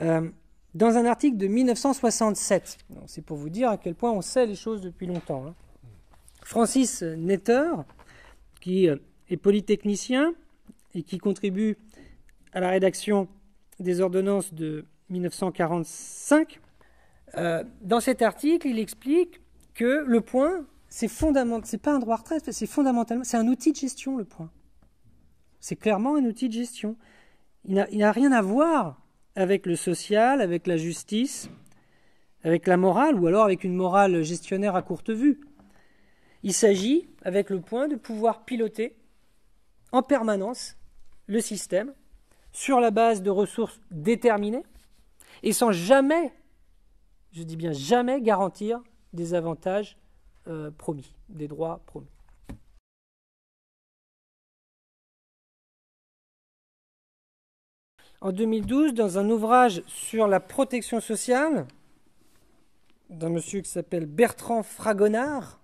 Euh, dans un article de 1967, c'est pour vous dire à quel point on sait les choses depuis longtemps. Hein. Francis Netter, qui euh, est polytechnicien et qui contribue à la rédaction des ordonnances de 1945, euh, dans cet article, il explique que le point, c'est fondamental, c'est pas un droit retraite, c'est fondamentalement, c'est un outil de gestion, le point. C'est clairement un outil de gestion. Il n'a rien à voir avec le social, avec la justice, avec la morale, ou alors avec une morale gestionnaire à courte vue. Il s'agit, avec le point, de pouvoir piloter en permanence le système sur la base de ressources déterminées et sans jamais, je dis bien jamais, garantir des avantages euh, promis, des droits promis. en 2012 dans un ouvrage sur la protection sociale d'un monsieur qui s'appelle Bertrand Fragonard,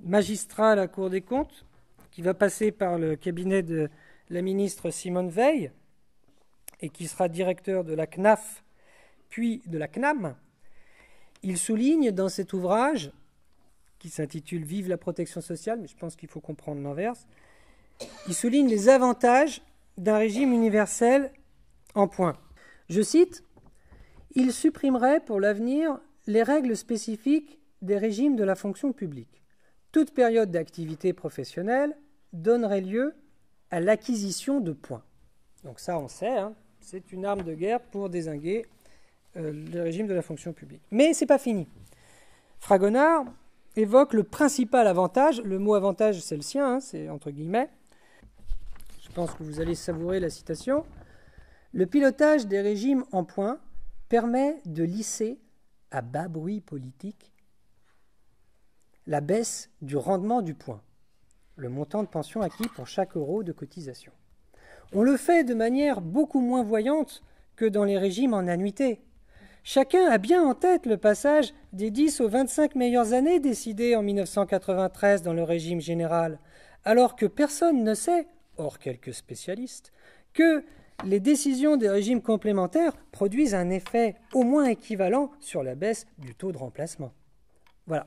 magistrat à la Cour des comptes, qui va passer par le cabinet de la ministre Simone Veil et qui sera directeur de la CNAF puis de la CNAM. Il souligne dans cet ouvrage, qui s'intitule Vive la protection sociale, mais je pense qu'il faut comprendre l'inverse, il souligne les avantages d'un régime universel en points. Je cite Il supprimerait pour l'avenir les règles spécifiques des régimes de la fonction publique. Toute période d'activité professionnelle donnerait lieu à l'acquisition de points. Donc ça, on sait, hein, c'est une arme de guerre pour désinguer euh, le régime de la fonction publique. Mais c'est pas fini. Fragonard évoque le principal avantage, le mot avantage c'est le sien, hein, c'est entre guillemets, je pense que vous allez savourer la citation. Le pilotage des régimes en points permet de lisser à bas bruit politique la baisse du rendement du point, le montant de pension acquis pour chaque euro de cotisation. On le fait de manière beaucoup moins voyante que dans les régimes en annuité. Chacun a bien en tête le passage des 10 aux 25 meilleures années décidées en 1993 dans le régime général, alors que personne ne sait hors quelques spécialistes, que les décisions des régimes complémentaires produisent un effet au moins équivalent sur la baisse du taux de remplacement. Voilà.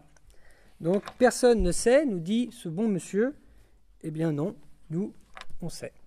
Donc personne ne sait, nous dit ce bon monsieur. Eh bien non, nous, on sait.